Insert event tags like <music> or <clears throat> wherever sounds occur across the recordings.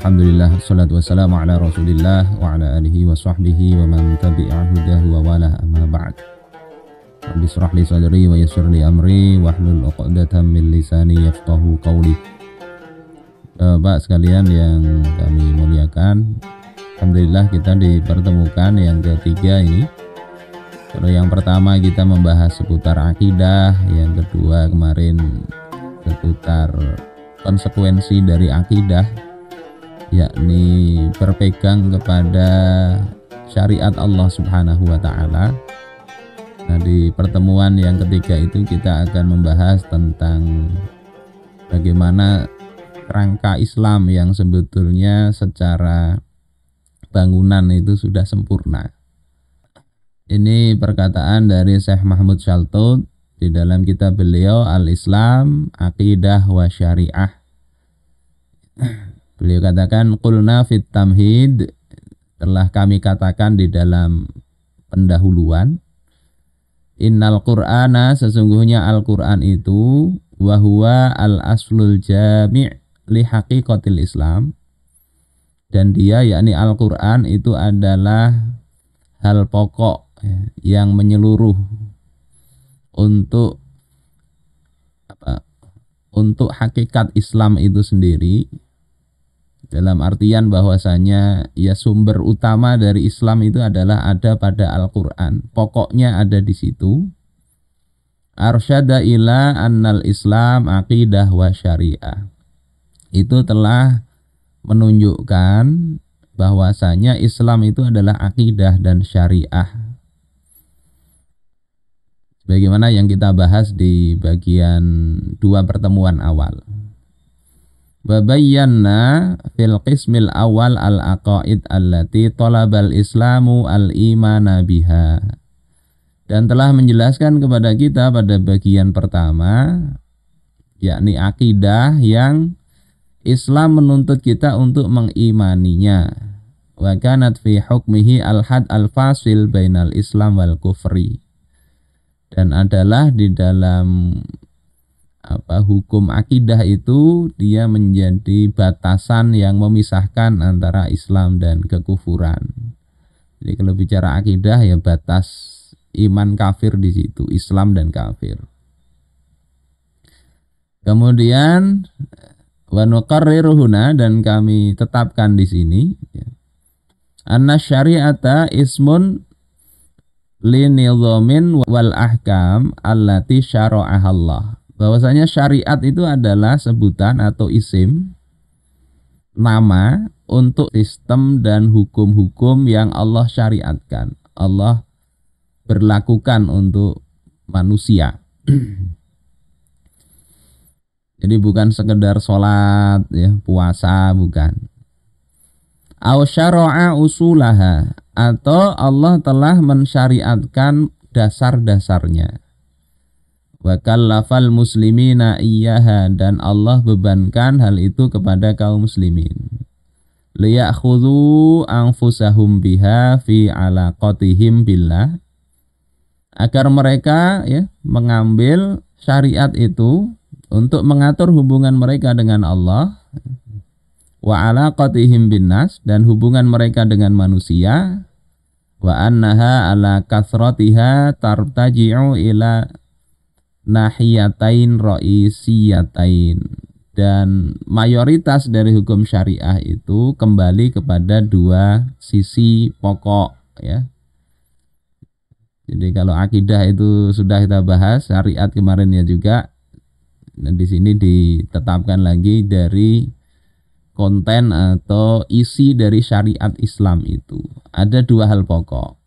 Alhamdulillah Salatu wassalamu ala rasulillah Wa ala alihi wa sahbihi Wa man tabi'a hudahu wa wala amma ba'd Rabbi surah li sadri wa yasir li amri Wa hlul uqadatan min lisani yaftahu qawli eh, Bapak sekalian yang kami muliakan Alhamdulillah kita dipertemukan yang ketiga ini kalau yang pertama kita membahas seputar akidah, yang kedua kemarin seputar konsekuensi dari akidah, yakni berpegang kepada syariat Allah Subhanahu wa taala. Nah, di pertemuan yang ketiga itu kita akan membahas tentang bagaimana rangka Islam yang sebetulnya secara bangunan itu sudah sempurna. Ini perkataan dari Syekh Mahmud Shaltut di dalam kitab beliau Al-Islam, Aqidah wa Syariah Beliau katakan qulna fit tamhid telah kami katakan di dalam pendahuluan Innal Qur'ana sesungguhnya Al-Qur'an itu wahwa al-aslul jami' li haqiqatil Islam dan dia yakni Al-Qur'an itu adalah hal pokok yang menyeluruh untuk apa untuk hakikat Islam itu sendiri dalam artian bahwasanya ya sumber utama dari Islam itu adalah ada pada Al-Qur'an. Pokoknya ada di situ. Arsyada ila annal Islam aqidah wa syariah. Itu telah menunjukkan bahwasanya Islam itu adalah akidah dan syariah. bagaimana yang kita bahas di bagian dua pertemuan awal. Wabayyanna fil qismil awal al aqaid allati talabal islamu al imana biha. Dan telah menjelaskan kepada kita pada bagian pertama yakni akidah yang Islam menuntut kita untuk mengimaninya. Wa kanat fi hukmihi al-had al-fasil bainal Islam wal kufri. Dan adalah di dalam apa hukum akidah itu dia menjadi batasan yang memisahkan antara Islam dan kekufuran. Jadi kalau bicara akidah ya batas iman kafir di situ, Islam dan kafir. Kemudian wanukarriruhuna dan kami tetapkan di sini ya. Anna syari'ata ismun linizomin wal ahkam allati syara'ahallah bahwasanya syariat itu adalah sebutan atau isim nama untuk sistem dan hukum-hukum yang Allah syariatkan. Allah berlakukan untuk manusia. <clears throat> Jadi bukan sekedar sholat, ya, puasa, bukan. Au usulaha atau Allah telah mensyariatkan dasar-dasarnya wa kallafal muslimina iyyaha dan Allah bebankan hal itu kepada kaum muslimin liyakhudhu anfusahum biha fi alaqatihim billah agar mereka ya mengambil syariat itu untuk mengatur hubungan mereka dengan Allah wa alaqatihim binnas dan hubungan mereka dengan manusia wa annaha ala kasratiha tartaji'u ila nahiyatain roisiyatain dan mayoritas dari hukum syariah itu kembali kepada dua sisi pokok ya. Jadi kalau akidah itu sudah kita bahas syariat kemarin ya juga. Dan di sini ditetapkan lagi dari konten atau isi dari syariat Islam itu. Ada dua hal pokok.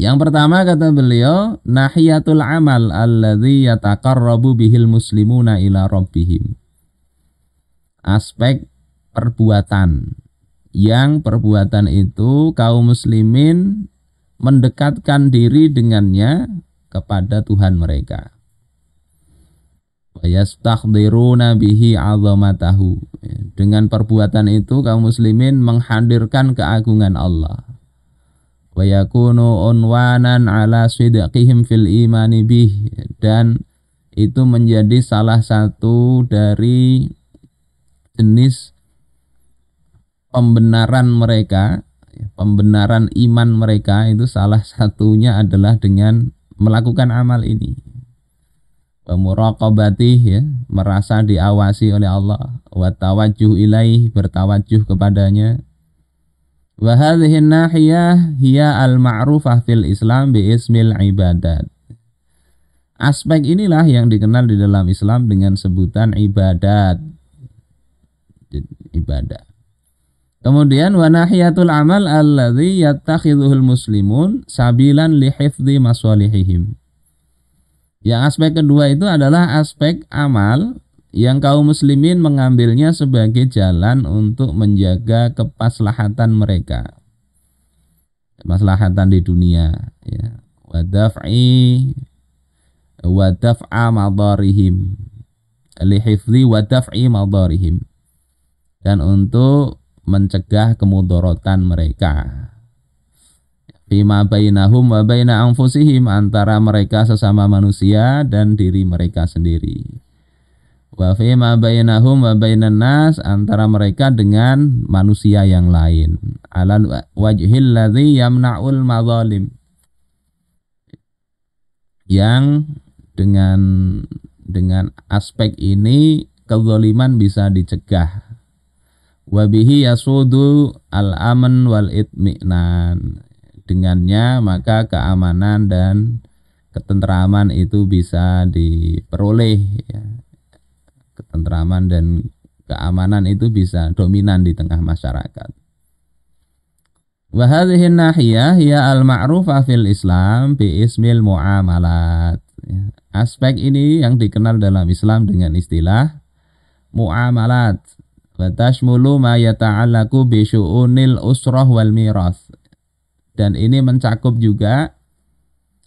Yang pertama kata beliau, nahiyatul amal alladzi yataqarrabu bihil muslimuna ila rabbihim. Aspek perbuatan yang perbuatan itu kaum muslimin mendekatkan diri dengannya kepada Tuhan mereka. Wayastakhdiruna bihi azamatahu. Dengan perbuatan itu kaum muslimin menghadirkan keagungan Allah wa yakunu unwanan ala sidqihim fil imani bih dan itu menjadi salah satu dari jenis pembenaran mereka pembenaran iman mereka itu salah satunya adalah dengan melakukan amal ini muraqabatih ya merasa diawasi oleh Allah wa tawajjuh ilaih bertawajuh kepadanya Wa hadhihi nahiyah hiya al-ma'rufah fil Islam bi ismil ibadat. Aspek inilah yang dikenal di dalam Islam dengan sebutan ibadat. Ibadah. Kemudian wa nahiyatul amal alladzi yattakhidhuhul muslimun sabilan li hifdzi Yang aspek kedua itu adalah aspek amal yang kaum muslimin mengambilnya sebagai jalan untuk menjaga kepaslahatan mereka maslahatan di dunia ya wadaf'i wadaf'a madarihim lihifzi wadaf'i madarihim dan untuk mencegah kemudorotan mereka Fima bainahum wa baina anfusihim antara mereka sesama manusia dan diri mereka sendiri wa fi ma bainahum wa bainan nas antara mereka dengan manusia yang lain ala wajhil ladzi yamna'ul madzalim yang dengan dengan aspek ini kezaliman bisa dicegah wabihi yasudu al aman wal itminan dengannya maka keamanan dan ketentraman itu bisa diperoleh ya ketentraman dan keamanan itu bisa dominan di tengah masyarakat. Wa hadhihi nahiyah ya al-ma'rufah fil Islam bi ismil muamalat. Aspek ini yang dikenal dalam Islam dengan istilah muamalat wa tashmulu ma yata'allaqu bi syu'unil usrah wal miras. Dan ini mencakup juga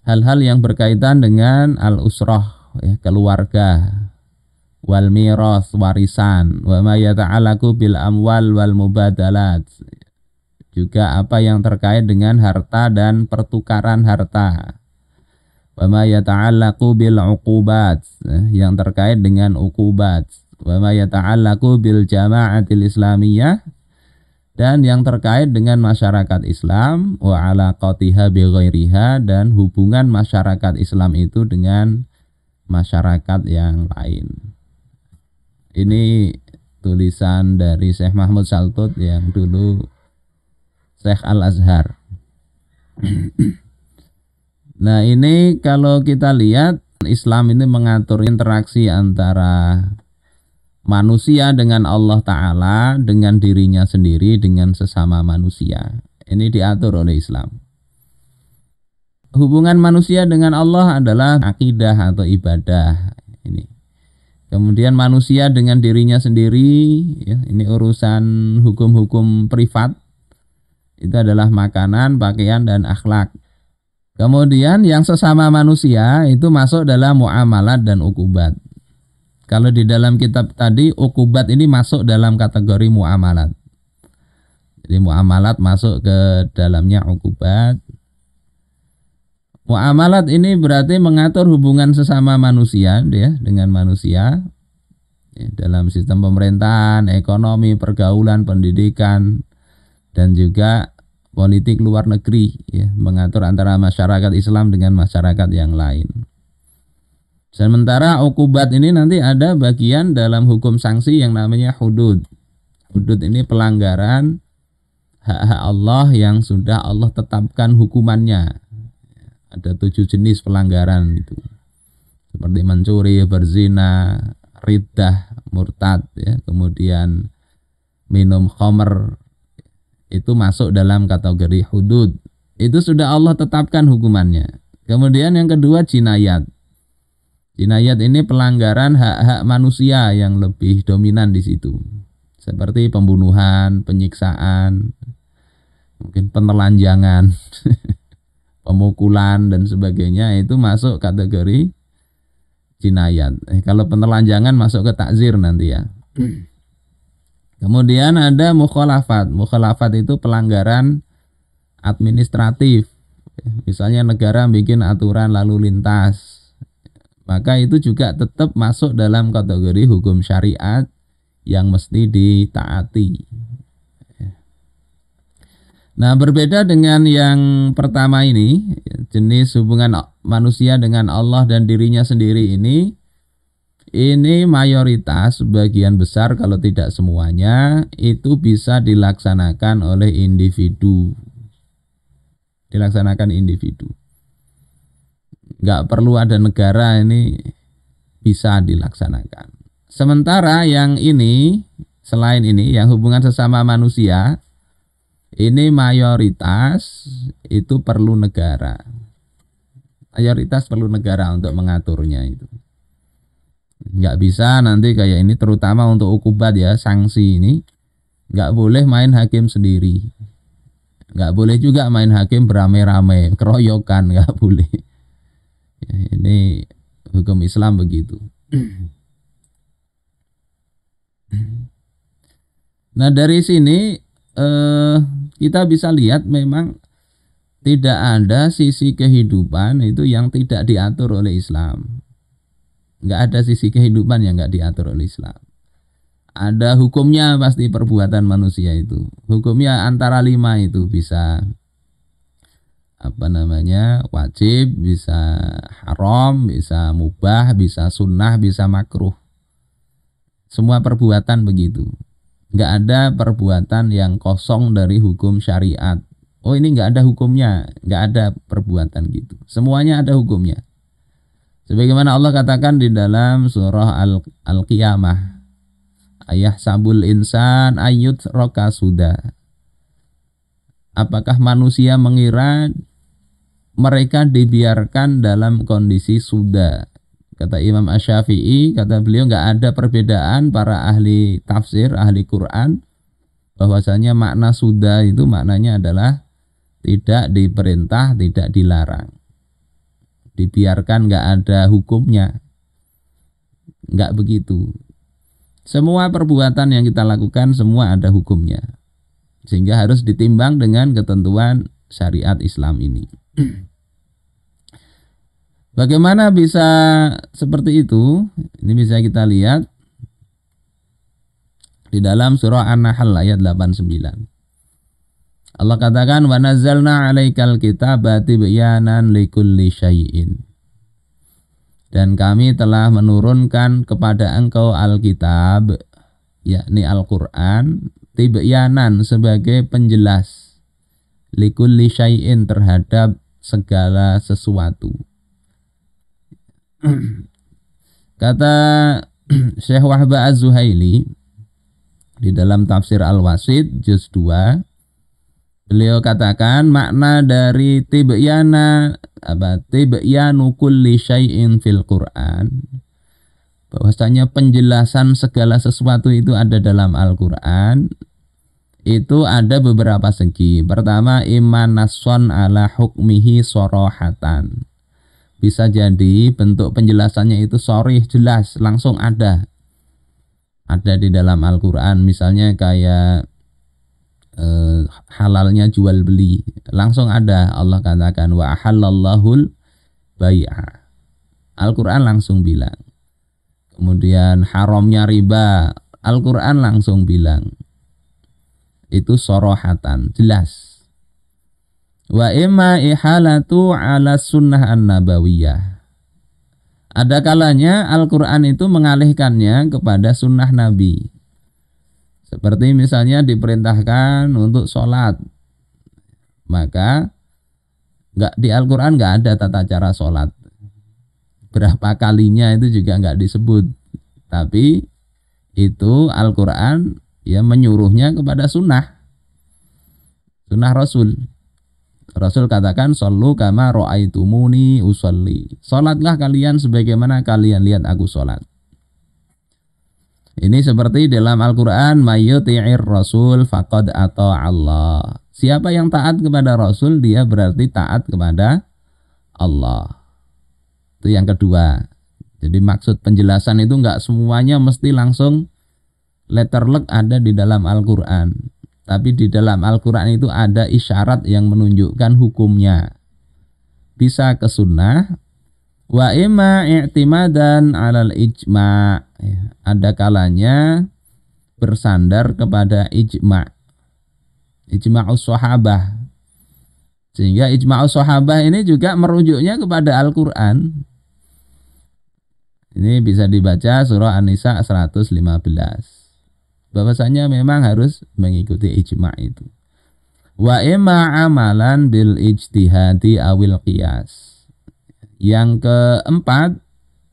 hal-hal yang berkaitan dengan al-usrah ya, keluarga wal miras warisan wa ma yata'alaku bil amwal wal mubadalat juga apa yang terkait dengan harta dan pertukaran harta wa ma yata'allaku bil uqubat eh, yang terkait dengan uqubat wa ma yata'allaku bil jama'atil islamiyah dan yang terkait dengan masyarakat Islam wa alaqatiha bi ghairiha dan hubungan masyarakat Islam itu dengan masyarakat yang lain. Ini tulisan dari Syekh Mahmud Saltut yang dulu Syekh Al Azhar. <clears throat> nah ini kalau kita lihat Islam ini mengatur interaksi antara manusia dengan Allah Ta'ala, dengan dirinya sendiri, dengan sesama manusia. Ini diatur oleh Islam. Hubungan manusia dengan Allah adalah akidah atau ibadah. Ini Kemudian manusia dengan dirinya sendiri, ya, ini urusan hukum-hukum privat. Itu adalah makanan, pakaian dan akhlak. Kemudian yang sesama manusia itu masuk dalam muamalat dan ukubat. Kalau di dalam kitab tadi ukubat ini masuk dalam kategori muamalat. Jadi muamalat masuk ke dalamnya ukubat. Muamalat ini berarti mengatur hubungan sesama manusia gitu ya dengan manusia ya, dalam sistem pemerintahan, ekonomi, pergaulan, pendidikan dan juga politik luar negeri ya, mengatur antara masyarakat Islam dengan masyarakat yang lain. Sementara ukubat ini nanti ada bagian dalam hukum sanksi yang namanya hudud. Hudud ini pelanggaran hak-hak Allah yang sudah Allah tetapkan hukumannya ada tujuh jenis pelanggaran itu seperti mencuri, berzina, ridah, murtad ya, kemudian minum khamer itu masuk dalam kategori hudud. Itu sudah Allah tetapkan hukumannya. Kemudian yang kedua jinayat. Jinayat ini pelanggaran hak-hak manusia yang lebih dominan di situ. Seperti pembunuhan, penyiksaan, mungkin penelanjangan. <laughs> pemukulan dan sebagainya itu masuk kategori jinayat. Eh, kalau penelanjangan masuk ke takzir nanti ya. <clears throat> Kemudian ada mukhalafat. Mukhalafat itu pelanggaran administratif. Misalnya negara bikin aturan lalu lintas. Maka itu juga tetap masuk dalam kategori hukum syariat yang mesti ditaati. Nah, berbeda dengan yang pertama ini, jenis hubungan manusia dengan Allah dan dirinya sendiri ini, ini mayoritas sebagian besar kalau tidak semuanya itu bisa dilaksanakan oleh individu. Dilaksanakan individu. Nggak perlu ada negara ini bisa dilaksanakan. Sementara yang ini, selain ini, yang hubungan sesama manusia, ini mayoritas itu perlu negara mayoritas perlu negara untuk mengaturnya itu nggak bisa nanti kayak ini terutama untuk ukubat ya sanksi ini nggak boleh main hakim sendiri nggak boleh juga main hakim beramai-ramai <laughs> keroyokan nggak boleh ya, ini hukum Islam begitu <clears throat> Nah dari sini eh, kita bisa lihat memang tidak ada sisi kehidupan itu yang tidak diatur oleh Islam. Nggak ada sisi kehidupan yang nggak diatur oleh Islam. Ada hukumnya pasti perbuatan manusia itu. Hukumnya antara lima itu bisa apa namanya wajib, bisa haram, bisa mubah, bisa sunnah, bisa makruh. Semua perbuatan begitu nggak ada perbuatan yang kosong dari hukum syariat. Oh ini nggak ada hukumnya, nggak ada perbuatan gitu. Semuanya ada hukumnya. Sebagaimana Allah katakan di dalam surah Al, Al Qiyamah, ayah sabul insan ayut roka sudah. Apakah manusia mengira mereka dibiarkan dalam kondisi sudah? Kata Imam ash Asyafi'i, kata beliau nggak ada perbedaan para ahli tafsir, ahli Quran, bahwasanya makna sudah itu maknanya adalah tidak diperintah, tidak dilarang. Dibiarkan nggak ada hukumnya. Nggak begitu. Semua perbuatan yang kita lakukan semua ada hukumnya. Sehingga harus ditimbang dengan ketentuan syariat Islam ini. <clears throat> Bagaimana bisa seperti itu? Ini bisa kita lihat di dalam surah An-Nahl ayat 89. Allah katakan wa nazzalna 'alaikal kitaba tibyanan likulli syai'in. Dan kami telah menurunkan kepada engkau Alkitab, yakni Al-Qur'an, tibyanan sebagai penjelas likulli syai'in terhadap segala sesuatu. <clears throat> Kata <clears throat> Syekh Wahba Az-Zuhaili di dalam tafsir Al-Wasid juz 2 beliau katakan makna dari tibyana apa tibyanu kulli syai'in fil Qur'an bahwasanya penjelasan segala sesuatu itu ada dalam Al-Qur'an itu ada beberapa segi. Pertama, iman nasun ala hukmihi sorohatan. Bisa jadi bentuk penjelasannya itu sorry jelas langsung ada. Ada di dalam Al-Quran misalnya kayak eh, halalnya jual beli. Langsung ada Allah katakan wa halallahul bai'a. Al-Quran langsung bilang. Kemudian haramnya riba. Al-Quran langsung bilang. Itu sorohatan jelas Wa imma ihalatu ala sunnah an-nabawiyah. Ada kalanya Al-Quran itu mengalihkannya kepada sunnah Nabi. Seperti misalnya diperintahkan untuk sholat. Maka nggak di Al-Quran nggak ada tata cara sholat. Berapa kalinya itu juga nggak disebut. Tapi itu Al-Quran ya menyuruhnya kepada sunnah sunnah Rasul Rasul katakan sallu kama ro'aitumuni usalli. Salatlah kalian sebagaimana kalian lihat aku salat. Ini seperti dalam Al-Qur'an mayyuti'ir rasul faqad atau Allah. Siapa yang taat kepada Rasul dia berarti taat kepada Allah. Itu yang kedua. Jadi maksud penjelasan itu nggak semuanya mesti langsung letter luck ada di dalam Al-Qur'an tapi di dalam Al-Quran itu ada isyarat yang menunjukkan hukumnya. Bisa ke sunnah, wa imma i'timadan alal ijma. Ya, ada kalanya bersandar kepada ijma. ijma sahabah. Sehingga ijma sahabah ini juga merujuknya kepada Al-Quran. Ini bisa dibaca surah An-Nisa 115 bahwasanya memang harus mengikuti ijma itu wa imma amalan bil ijtihadi awil qiyas yang keempat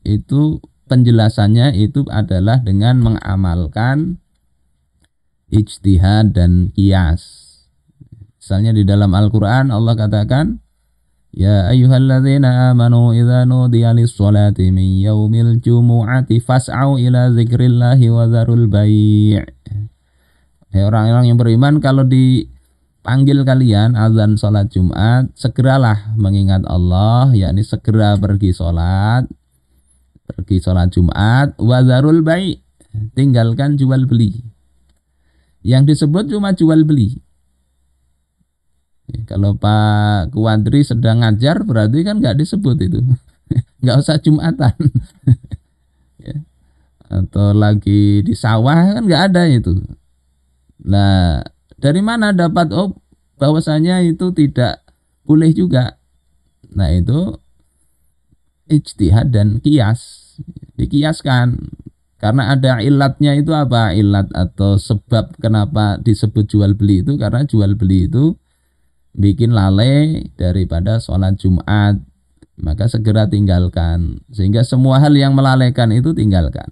itu penjelasannya itu adalah dengan mengamalkan ijtihad dan qiyas misalnya di dalam Al-Qur'an Allah katakan يا أيها الذين آمنوا إذا نودي للصلاة من يوم الجمعة فاسعوا إلى ذكر الله وذروا البيع Hei orang-orang yang beriman kalau dipanggil kalian azan sholat Jumat segeralah mengingat Allah yakni segera pergi sholat pergi sholat Jumat wazarul baik tinggalkan jual beli yang disebut cuma jual beli kalau Pak Kuandri sedang ngajar berarti kan nggak disebut itu. <laughs> nggak usah Jumatan. <laughs> ya. Atau lagi di sawah kan nggak ada itu. Nah, dari mana dapat oh bahwasanya itu tidak boleh juga. Nah, itu ijtihad dan kias dikiaskan karena ada ilatnya itu apa ilat atau sebab kenapa disebut jual beli itu karena jual beli itu bikin lale daripada sholat Jumat maka segera tinggalkan sehingga semua hal yang melalaikan itu tinggalkan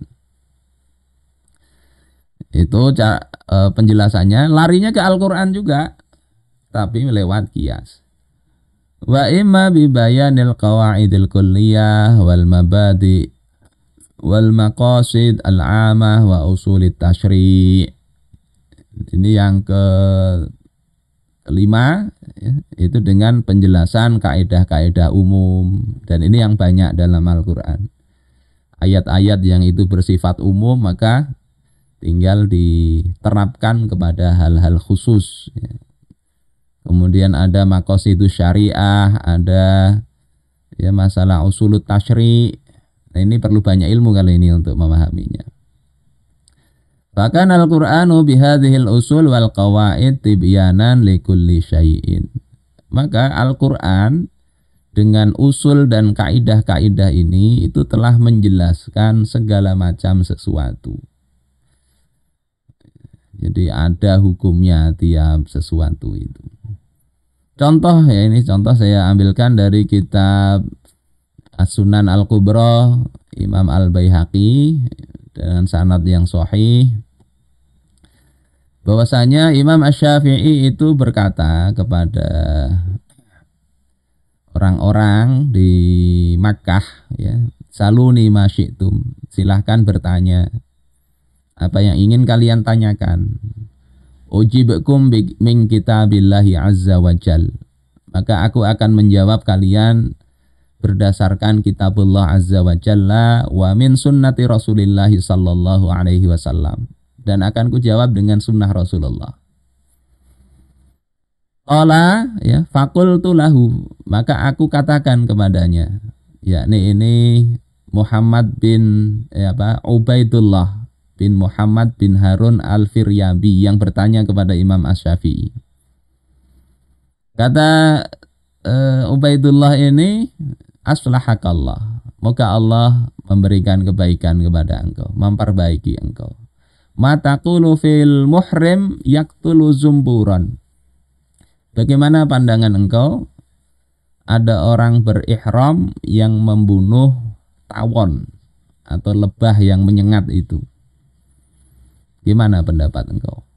itu e, penjelasannya larinya ke Al-Quran juga tapi lewat kias wa imma bibayanil qawaidil kulliyah wal mabadi wal maqasid al-amah wa usulit tashri' ini yang ke lima ya, itu dengan penjelasan kaedah-kaedah umum dan ini yang banyak dalam Al-Quran ayat-ayat yang itu bersifat umum maka tinggal diterapkan kepada hal-hal khusus ya. kemudian ada makos itu syariah ada ya masalah usulut tashri nah, ini perlu banyak ilmu kali ini untuk memahaminya Fakan al-Qur'anu bihadhil usul wal qawaid tibyanan likulli syai'in. Maka Al-Qur'an dengan usul dan kaidah-kaidah ini itu telah menjelaskan segala macam sesuatu. Jadi ada hukumnya tiap sesuatu itu. Contoh ya ini contoh saya ambilkan dari kitab As-Sunan Al-Kubra Imam Al-Baihaqi dengan sanad yang sahih bahwasanya Imam Ash-Syafi'i itu berkata kepada orang-orang di Makkah ya saluni masyitum silahkan bertanya apa yang ingin kalian tanyakan ujibukum min kitabillahi azza wa jal maka aku akan menjawab kalian berdasarkan kitabullah azza wa jalla wa min sunnati rasulillahi sallallahu alaihi wasallam dan akan kujawab dengan sunnah Rasulullah. Ola ya fakul lahu maka aku katakan kepadanya yakni ini Muhammad bin ya apa Ubaidullah bin Muhammad bin Harun al Firyabi yang bertanya kepada Imam ash Shafi'i. Kata uh, Ubaidullah ini aslahakallah. Moga Allah memberikan kebaikan kepada engkau, memperbaiki engkau. Mataku fil muhrim yaktulu zumburan. Bagaimana pandangan engkau? Ada orang berihram yang membunuh tawon atau lebah yang menyengat itu. Gimana pendapat engkau?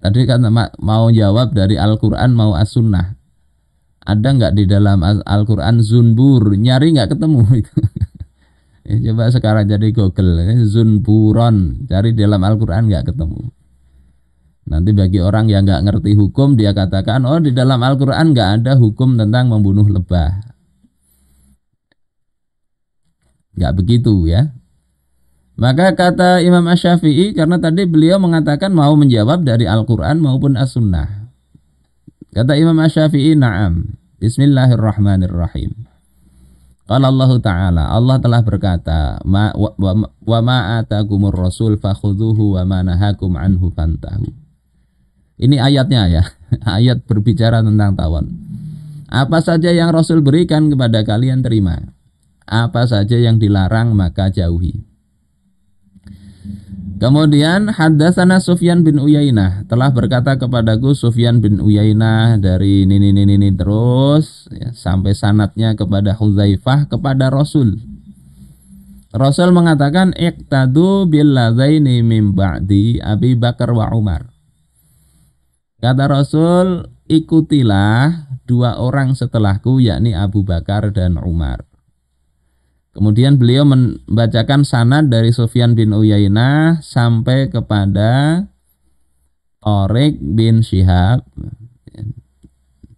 Tadi kan mau jawab dari Al-Quran mau As-Sunnah. Ada nggak di dalam Al-Quran zunbur? Nyari nggak ketemu <laughs> itu. Ya, coba sekarang cari Google, ya, eh, zunburon, cari dalam Al-Quran nggak ketemu. Nanti bagi orang yang nggak ngerti hukum, dia katakan, oh di dalam Al-Quran nggak ada hukum tentang membunuh lebah. Nggak begitu ya. Maka kata Imam Ash-Syafi'i, karena tadi beliau mengatakan mau menjawab dari Al-Quran maupun As-Sunnah. Kata Imam Ash-Syafi'i, na'am. Bismillahirrahmanirrahim. Qala Allah Ta'ala, Allah telah berkata, "Ma wa, wa, wa ma atakumur rasul fakhudhuhu wa ma nahakum anhu fantahu." Ini ayatnya ya, <laughs> ayat berbicara tentang tawon. Apa saja yang Rasul berikan kepada kalian terima. Apa saja yang dilarang maka jauhi. Kemudian hadasana Sufyan bin Uyainah telah berkata kepadaku Sufyan bin Uyainah dari ini ini ini, terus ya, sampai sanatnya kepada Huzaifah kepada Rasul. Rasul mengatakan iqtadu billadzaini mim ba'di Abi Bakar wa Umar. Kata Rasul, ikutilah dua orang setelahku yakni Abu Bakar dan Umar. Kemudian beliau membacakan sanad dari Sufyan bin Uyainah sampai kepada Torik bin Syihab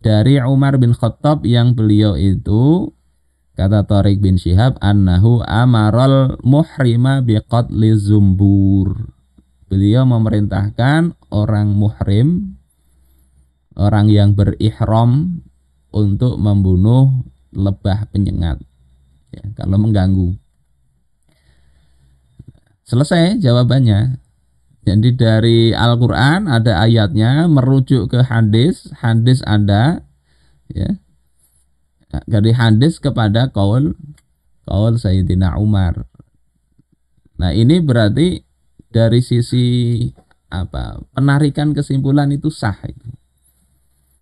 dari Umar bin Khattab yang beliau itu kata Tariq bin Syihab annahu amarol muhrima biqatli zumbur beliau memerintahkan orang muhrim orang yang berihram untuk membunuh lebah penyengat ya, kalau mengganggu. Selesai jawabannya. Jadi dari Al-Qur'an ada ayatnya, merujuk ke hadis, hadis ada ya. Dari hadis kepada kaul kaul Sayyidina Umar. Nah, ini berarti dari sisi apa? Penarikan kesimpulan itu sah itu.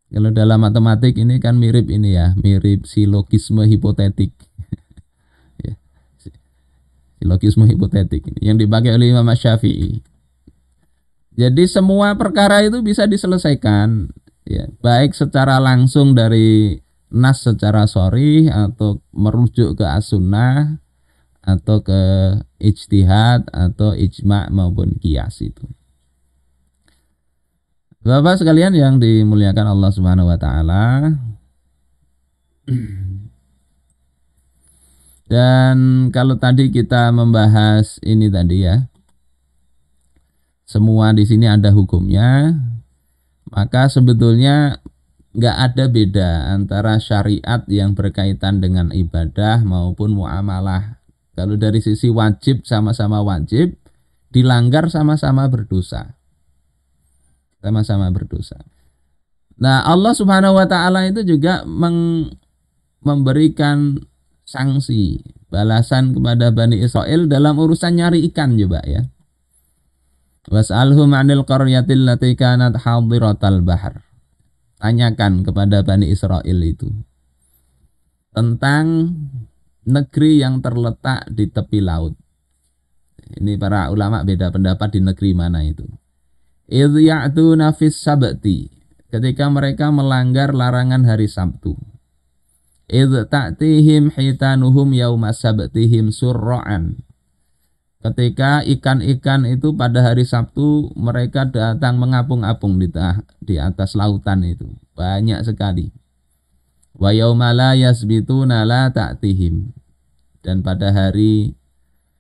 Kalau dalam matematik ini kan mirip ini ya, mirip silogisme hipotetik. Silogisme hipotetik ini yang dipakai oleh Imam Syafi'i. Jadi semua perkara itu bisa diselesaikan ya, baik secara langsung dari nas secara sori atau merujuk ke as-sunnah atau ke ijtihad atau ijma maupun kias itu. Bapak sekalian yang dimuliakan Allah Subhanahu wa taala. Dan kalau tadi kita membahas ini tadi ya, semua di sini ada hukumnya, maka sebetulnya nggak ada beda antara syariat yang berkaitan dengan ibadah maupun muamalah. Kalau dari sisi wajib sama-sama wajib, dilanggar sama-sama berdosa. Sama-sama berdosa. Nah, Allah Subhanahu wa taala itu juga meng memberikan sanksi balasan kepada Bani Israel dalam urusan nyari ikan coba ya. Was'alhum 'anil qaryatil lati kanat hadiratal bahr. Tanyakan kepada Bani Israel itu tentang negeri yang terletak di tepi laut. Ini para ulama beda pendapat di negeri mana itu. Idh ya'tu nafis sabti. Ketika mereka melanggar larangan hari Sabtu Idh ta'tihim hitanuhum yauma sabtihim surra'an. Ketika ikan-ikan itu pada hari Sabtu mereka datang mengapung-apung di, di atas lautan itu. Banyak sekali. Wa yauma la yasbituna la ta'tihim. Dan pada hari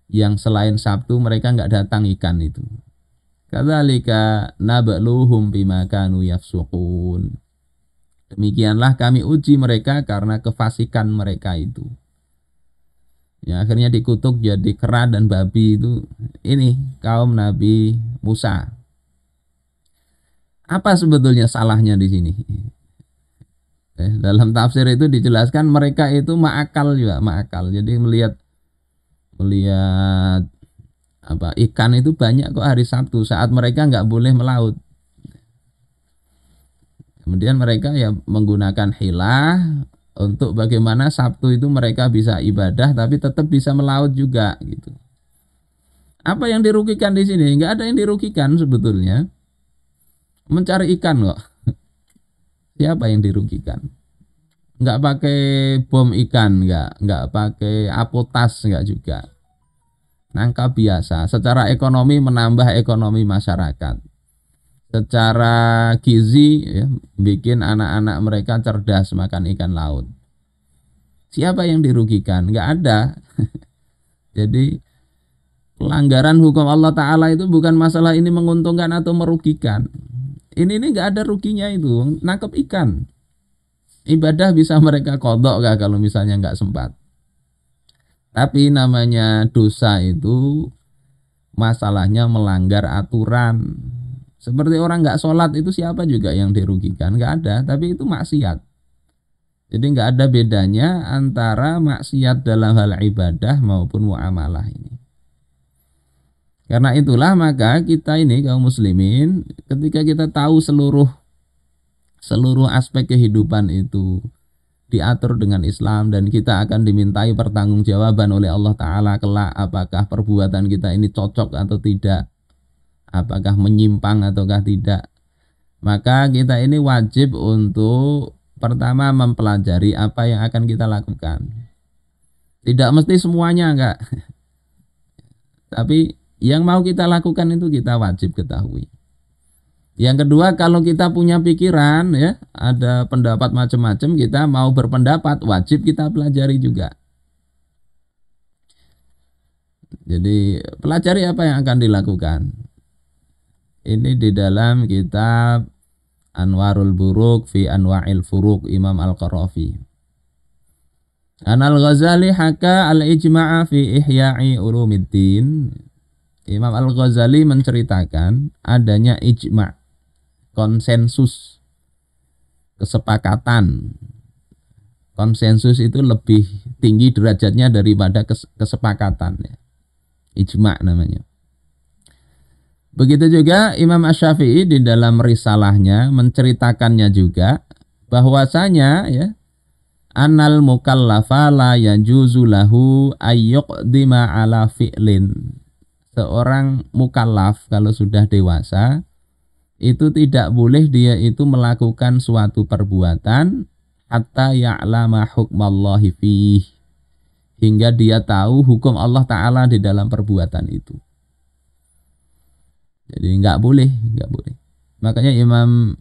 yang selain Sabtu mereka nggak datang ikan itu. Kadzalika nabluhum bima kanu yafsukun. Demikianlah kami uji mereka karena kefasikan mereka itu. Ya, akhirnya dikutuk jadi kera dan babi itu ini kaum Nabi Musa. Apa sebetulnya salahnya di sini? Eh, dalam tafsir itu dijelaskan mereka itu maakal juga, maakal. Jadi melihat melihat apa ikan itu banyak kok hari Sabtu saat mereka nggak boleh melaut Kemudian mereka ya menggunakan hilah untuk bagaimana Sabtu itu mereka bisa ibadah tapi tetap bisa melaut juga gitu. Apa yang dirugikan di sini? Enggak ada yang dirugikan sebetulnya. Mencari ikan kok. <laughs> Siapa yang dirugikan? Enggak pakai bom ikan, enggak, enggak pakai apotas enggak juga. Nangka biasa, secara ekonomi menambah ekonomi masyarakat secara gizi ya, bikin anak-anak mereka cerdas makan ikan laut. Siapa yang dirugikan? Enggak ada. <laughs> Jadi pelanggaran hukum Allah Taala itu bukan masalah ini menguntungkan atau merugikan. Ini ini enggak ada ruginya itu. Nangkep ikan. Ibadah bisa mereka kodok gak kalau misalnya nggak sempat. Tapi namanya dosa itu masalahnya melanggar aturan seperti orang nggak sholat itu siapa juga yang dirugikan? Nggak ada, tapi itu maksiat. Jadi nggak ada bedanya antara maksiat dalam hal ibadah maupun muamalah ini. Karena itulah maka kita ini kaum muslimin ketika kita tahu seluruh seluruh aspek kehidupan itu diatur dengan Islam dan kita akan dimintai pertanggungjawaban oleh Allah Ta'ala kelak apakah perbuatan kita ini cocok atau tidak apakah menyimpang ataukah tidak. Maka kita ini wajib untuk pertama mempelajari apa yang akan kita lakukan. Tidak mesti semuanya enggak. <laughs> Tapi yang mau kita lakukan itu kita wajib ketahui. Yang kedua, kalau kita punya pikiran ya, ada pendapat macam-macam, kita mau berpendapat, wajib kita pelajari juga. Jadi, pelajari apa yang akan dilakukan. Ini di dalam kitab Anwarul Buruk fi Anwa'il Furuk Imam Al-Qarafi. Anal Ghazali haka al-ijma'a fi Ihya'i Ulumiddin. Imam Al-Ghazali menceritakan adanya ijma' konsensus kesepakatan. Konsensus itu lebih tinggi derajatnya daripada kesepakatan ya. Ijma' namanya. Begitu juga Imam Asy-Syafi'i di dalam risalahnya menceritakannya juga bahwasanya ya anal mukallafa la yajuzu lahu ayyuqdima ala fi'lin. Seorang mukallaf kalau sudah dewasa itu tidak boleh dia itu melakukan suatu perbuatan hatta ya'lama hukmallahi fihi hingga dia tahu hukum Allah taala di dalam perbuatan itu jadi nggak boleh nggak boleh makanya Imam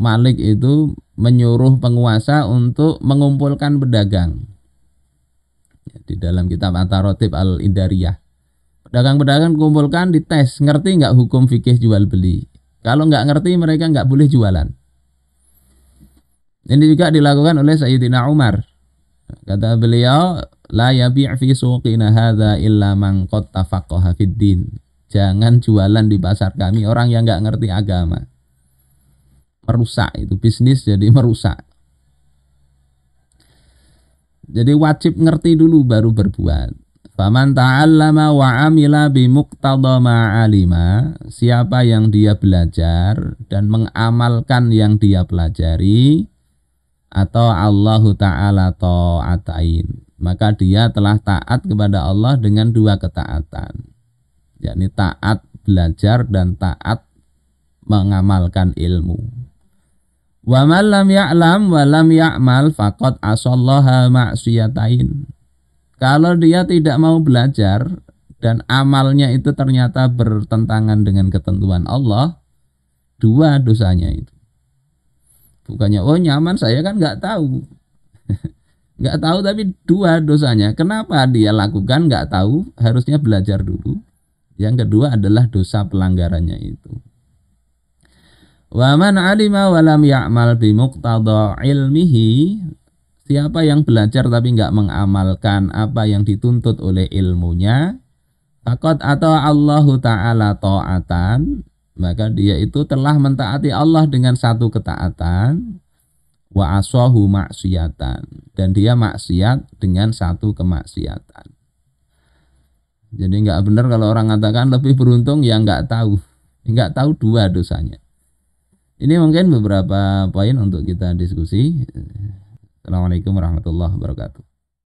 Malik itu menyuruh penguasa untuk mengumpulkan pedagang di dalam kitab Atarotib al Indariyah pedagang-pedagang kumpulkan dites ngerti nggak hukum fikih jual beli kalau nggak ngerti mereka nggak boleh jualan ini juga dilakukan oleh Sayyidina Umar kata beliau la yabi' fi suqina hadza illa man qad tafaqaha fid din Jangan jualan di pasar kami orang yang nggak ngerti agama. Merusak itu bisnis jadi merusak. Jadi wajib ngerti dulu baru berbuat. Faman ta'allama wa amila bimuqtada ma'alima. Siapa yang dia belajar dan mengamalkan yang dia pelajari atau Allah Ta'ala ta'atain. Maka dia telah taat kepada Allah dengan dua ketaatan yakni taat belajar dan taat mengamalkan ilmu. Wa man lam ya'lam wa asallaha ma'siyatain. Kalau dia tidak mau belajar dan amalnya itu ternyata bertentangan dengan ketentuan Allah, dua dosanya itu. Bukannya oh nyaman saya kan nggak tahu. <laughs> nggak tahu tapi dua dosanya. Kenapa dia lakukan nggak tahu? Harusnya belajar dulu. Yang kedua adalah dosa pelanggarannya itu. Wa man alima wa lam ya'mal bi ilmihi Siapa yang belajar tapi nggak mengamalkan apa yang dituntut oleh ilmunya, takut atau Allahu Taala taatan, maka dia itu telah mentaati Allah dengan satu ketaatan, wa aswahu maksiatan, dan dia maksiat dengan satu kemaksiatan. Jadi nggak benar kalau orang mengatakan lebih beruntung yang nggak tahu, nggak tahu dua dosanya. Ini mungkin beberapa poin untuk kita diskusi. Assalamualaikum warahmatullahi wabarakatuh.